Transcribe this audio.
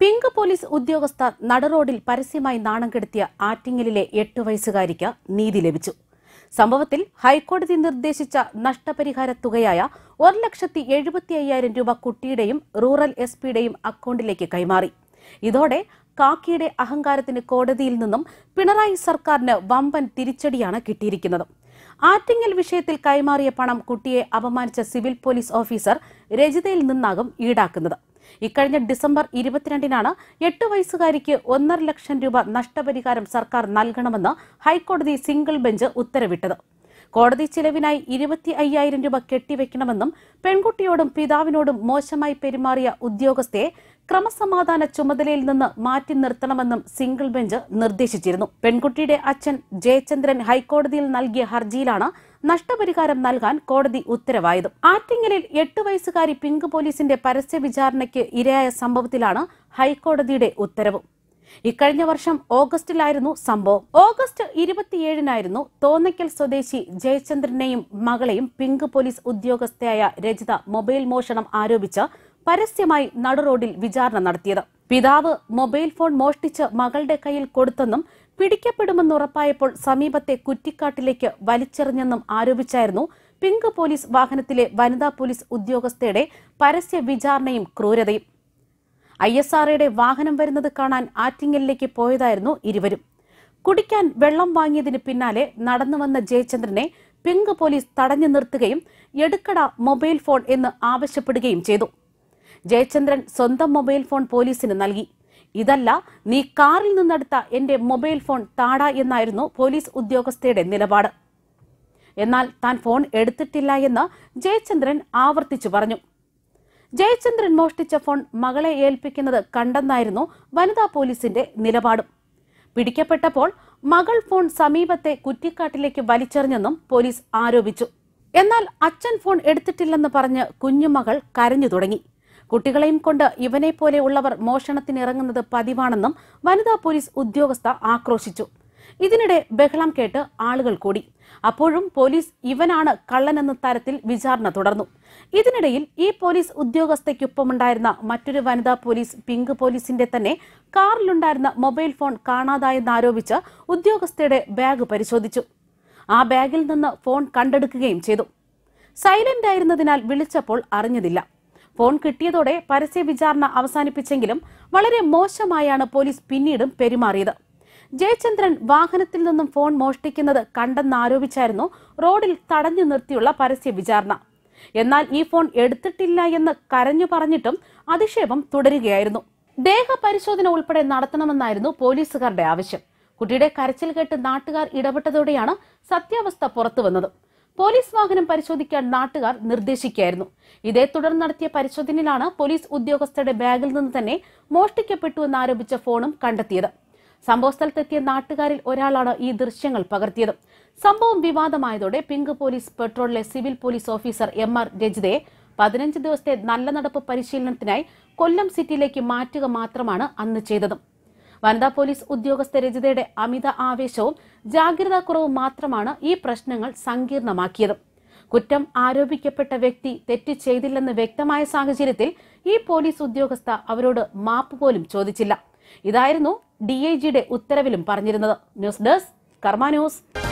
pink police ഉദ്യോഗസ്ഥ നടറോഡിൽ പരസ്യമായി നാണം കെടുത്തിയ ആറ്റിങ്ങലിലെ എട്ട് വയസ്സുകാരിക്ക് നീതി ലഭിച്ചു സംഭവത്തിൽ ഹൈക്കോടതി നിർദ്ദേശിച്ച നഷ്ടപരിഹാര തുകയായ ഒരു ലക്ഷത്തി എഴുപത്തി അയ്യായിരം രൂപ കുട്ടിയുടെയും റൂറൽ എസ് പിയുടെയും അക്കൗണ്ടിലേക്ക് കൈമാറി ഇതോടെ കാക്കിയുടെ അഹങ്കാരത്തിന് കോടതിയിൽ നിന്നും പിണറായി സർക്കാരിന് വമ്പൻ തിരിച്ചടിയാണ് കിട്ടിയിരിക്കുന്നത് ആറ്റിങ്ങൽ വിഷയത്തിൽ കൈമാറിയ പണം കുട്ടിയെ അപമാനിച്ച സിവിൽ പോലീസ് ഓഫീസർ രജിതയിൽ നിന്നാകും ഈടാക്കുന്നത് ഇക്കഴിഞ്ഞ ഡിസംബർ ഇരുപത്തിരണ്ടിനാണ് എട്ട് വയസ്സുകാരിക്ക് ഒന്നര ലക്ഷം രൂപ നഷ്ടപരിഹാരം സർക്കാർ നൽകണമെന്ന് ഹൈക്കോടതി സിംഗിൾ ബെഞ്ച് ഉത്തരവിട്ടത് കോടതി ചിലവിനായി ഇരുപത്തി അയ്യായിരം രൂപ കെട്ടിവെക്കണമെന്നും പെൺകുട്ടിയോടും പിതാവിനോടും മോശമായി പെരുമാറിയ ഉദ്യോഗസ്ഥയെ ക്രമസമാധാന ചുമതലയിൽ നിന്ന് മാറ്റി നിർത്തണമെന്നും സിംഗിൾ ബെഞ്ച് നിർദ്ദേശിച്ചിരുന്നു പെൺകുട്ടിയുടെ അച്ഛൻ ജയചന്ദ്രൻ ഹൈക്കോടതിയിൽ നൽകിയ ഹർജിയിലാണ് നഷ്ടപരിഹാരം നൽകാൻ കോടതി ഉത്തരവായത് ആറ്റിങ്ങലിൽ എട്ട് വയസ്സുകാരി പിങ്ക് പോലീസിന്റെ പരസ്യ വിചാരണയ്ക്ക് ഇരയായ സംഭവത്തിലാണ് ഹൈക്കോടതിയുടെ ഉത്തരവ് ഇക്കഴിഞ്ഞ വർഷം ഓഗസ്റ്റിലായിരുന്നു സംഭവം ഓഗസ്റ്റ് ഇരുപത്തിയേഴിനായിരുന്നു തോന്നയ്ക്കൽ സ്വദേശി ജയചന്ദ്രനെയും മകളെയും പിങ്ക് പോലീസ് ഉദ്യോഗസ്ഥയായ രജിത മൊബൈൽ മോഷണം ആരോപിച്ച് പരസ്യമായി നടുറോഡിൽ വിചാരണ നടത്തിയത് പിതാവ് മൊബൈൽ ഫോൺ മോഷ്ടിച്ച് മകളുടെ കയ്യിൽ കൊടുത്തെന്നും പിടിക്കപ്പെടുമെന്ന് ഉറപ്പായപ്പോൾ സമീപത്തെ കുറ്റിക്കാട്ടിലേക്ക് വലിച്ചെറിഞ്ഞെന്നും ആരോപിച്ചായിരുന്നു പിങ്ക് പോലീസ് വാഹനത്തിലെ വനിതാ പോലീസ് ഉദ്യോഗസ്ഥയുടെ പരസ്യ വിചാരണയും ക്രൂരതയും ഐ എസ് ആർഒയുടെ വാഹനം വരുന്നത് കാണാൻ ആറ്റിങ്ങലിലേക്ക് പോയതായിരുന്നു ഇരുവരും കുടിക്കാൻ വെള്ളം വാങ്ങിയതിന് പിന്നാലെ നടന്നു വന്ന ജയചന്ദ്രനെ പിങ്ക് പോലീസ് തടഞ്ഞു നിർത്തുകയും എടുക്കട മൊബൈൽ ഫോൺ എന്ന് ആവശ്യപ്പെടുകയും ചെയ്തു ജയചന്ദ്രൻ സ്വന്തം മൊബൈൽ ഫോൺ പോലീസിന് നൽകി ഇതല്ല നീ കാറിൽ നിന്നെടുത്ത എന്റെ മൊബൈൽ ഫോൺ താട എന്നായിരുന്നു പോലീസ് ഉദ്യോഗസ്ഥയുടെ നിലപാട് എന്നാൽ താൻ ഫോൺ എടുത്തിട്ടില്ല എന്ന് ജയചന്ദ്രൻ ആവർത്തിച്ചു പറഞ്ഞു ജയചന്ദ്രൻ മോഷ്ടിച്ച ഫോൺ മകളെ ഏൽപ്പിക്കുന്നത് കണ്ടെന്നായിരുന്നു വനിതാ പോലീസിന്റെ നിലപാടും പിടിക്കപ്പെട്ടപ്പോൾ മകൾ ഫോൺ സമീപത്തെ കുറ്റിക്കാട്ടിലേക്ക് വലിച്ചെറിഞ്ഞെന്നും പോലീസ് ആരോപിച്ചു എന്നാൽ അച്ഛൻ ഫോൺ എടുത്തിട്ടില്ലെന്ന് പറഞ്ഞ് കുഞ്ഞുമകൾ കരഞ്ഞു തുടങ്ങി കുട്ടികളെയും കൊണ്ട് ഇവനെ പോലെയുള്ളവർ മോഷണത്തിനിറങ്ങുന്നത് പതിവാണെന്നും വനിതാ പോലീസ് ഉദ്യോഗസ്ഥ ആക്രോശിച്ചു ഇതിനിടെ ബഹളം കേട്ട് ആളുകൾ കൂടി അപ്പോഴും പോലീസ് ഇവനാണ് കള്ളനെന്ന തരത്തിൽ വിചാരണ തുടർന്നു ഇതിനിടയിൽ ഈ പോലീസ് ഉദ്യോഗസ്ഥയ്ക്കൊപ്പമുണ്ടായിരുന്ന മറ്റൊരു വനിതാ പോലീസ് പിങ്ക് പോലീസിന്റെ തന്നെ കാറിലുണ്ടായിരുന്ന മൊബൈൽ ഫോൺ കാണാതായെന്നാരോപിച്ച് ഉദ്യോഗസ്ഥയുടെ ബാഗ് പരിശോധിച്ചു ആ ബാഗിൽ നിന്ന് ഫോൺ കണ്ടെടുക്കുകയും ചെയ്തു സൈലന്റ് ആയിരുന്നതിനാൽ വിളിച്ചപ്പോൾ അറിഞ്ഞതില്ല ഫോൺ കിട്ടിയതോടെ പരസ്യ വിചാരണ അവസാനിപ്പിച്ചെങ്കിലും വളരെ മോശമായാണ് പോലീസ് പിന്നീടും പെരുമാറിയത് ജയചന്ദ്രൻ വാഹനത്തിൽ നിന്നും ഫോൺ മോഷ്ടിക്കുന്നത് കണ്ടെന്നാരോപിച്ചായിരുന്നു റോഡിൽ തടഞ്ഞു നിർത്തിയുള്ള പരസ്യ വിചാരണ എന്നാൽ ഈ ഫോൺ എടുത്തിട്ടില്ല എന്ന് കരഞ്ഞു പറഞ്ഞിട്ടും അധിക്ഷേപം തുടരുകയായിരുന്നു ദേഹപരിശോധന ഉൾപ്പെടെ നടത്തണമെന്നായിരുന്നു പോലീസുകാരുടെ ആവശ്യം കുട്ടിയുടെ കരച്ചിൽ കേട്ട് നാട്ടുകാർ ഇടപെട്ടതോടെയാണ് സത്യാവസ്ഥ പുറത്തുവന്നത് പോലീസ് വാഹനം പരിശോധിക്കാൻ നാട്ടുകാർ നിർദ്ദേശിക്കുകയായിരുന്നു ഇതേ തുടർന്ന് നടത്തിയ പരിശോധനയിലാണ് പോലീസ് ഉദ്യോഗസ്ഥരുടെ ബാഗിൽ നിന്ന് തന്നെ മോഷ്ടിക്കപ്പെട്ടു എന്നാരോപിച്ച ഫോണും കണ്ടെത്തിയത് സംഭവ സ്ഥലത്തെത്തിയ നാട്ടുകാരിൽ ഒരാളാണ് ഈ ദൃശ്യങ്ങൾ പകർത്തിയത് സംഭവം വിവാദമായതോടെ പിങ്ക് പോലീസ് പെട്രോളിലെ civil police officer M R രജിതയെ പതിനഞ്ച് ദിവസത്തെ നല്ല നടപ്പ് പരിശീലനത്തിനായി കൊല്ലം സിറ്റിയിലേക്ക് മാറ്റുക മാത്രമാണ് അന്ന് ചെയ്തതും വനിതാ പോലീസ് ഉദ്യോഗസ്ഥരജിതയുടെ അമിത ആവേശവും കുറവും മാത്രമാണ് ഈ പ്രശ്നങ്ങൾ സങ്കീർണമാക്കിയത് കുറ്റം ആരോപിക്കപ്പെട്ട വ്യക്തി തെറ്റ് ചെയ്തില്ലെന്ന് വ്യക്തമായ സാഹചര്യത്തിൽ ഈ പോലീസ് ഉദ്യോഗസ്ഥ അവരോട് മാപ്പ് പോലും ചോദിച്ചില്ല ഇതായിരുന്നു ഡി ഐ ജിയുടെ ഉത്തരവിലും പറഞ്ഞിരുന്നത് ന്യൂസ് ഡെസ്ക് കർമ്മ ന്യൂസ്